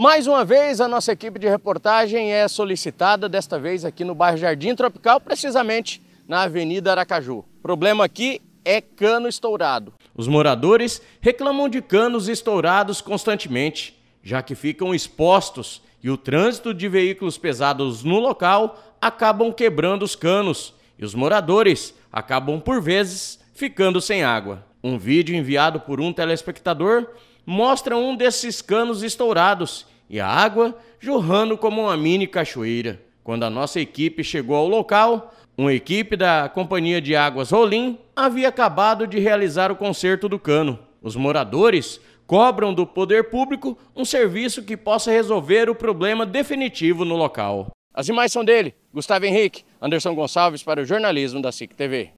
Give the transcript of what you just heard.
Mais uma vez, a nossa equipe de reportagem é solicitada, desta vez aqui no bairro Jardim Tropical, precisamente na Avenida Aracaju. problema aqui é cano estourado. Os moradores reclamam de canos estourados constantemente, já que ficam expostos e o trânsito de veículos pesados no local acabam quebrando os canos e os moradores acabam, por vezes, ficando sem água. Um vídeo enviado por um telespectador mostra um desses canos estourados e a água jorrando como uma mini cachoeira. Quando a nossa equipe chegou ao local, uma equipe da Companhia de Águas Rolim havia acabado de realizar o conserto do cano. Os moradores cobram do poder público um serviço que possa resolver o problema definitivo no local. As imagens são dele, Gustavo Henrique, Anderson Gonçalves para o jornalismo da SIC TV.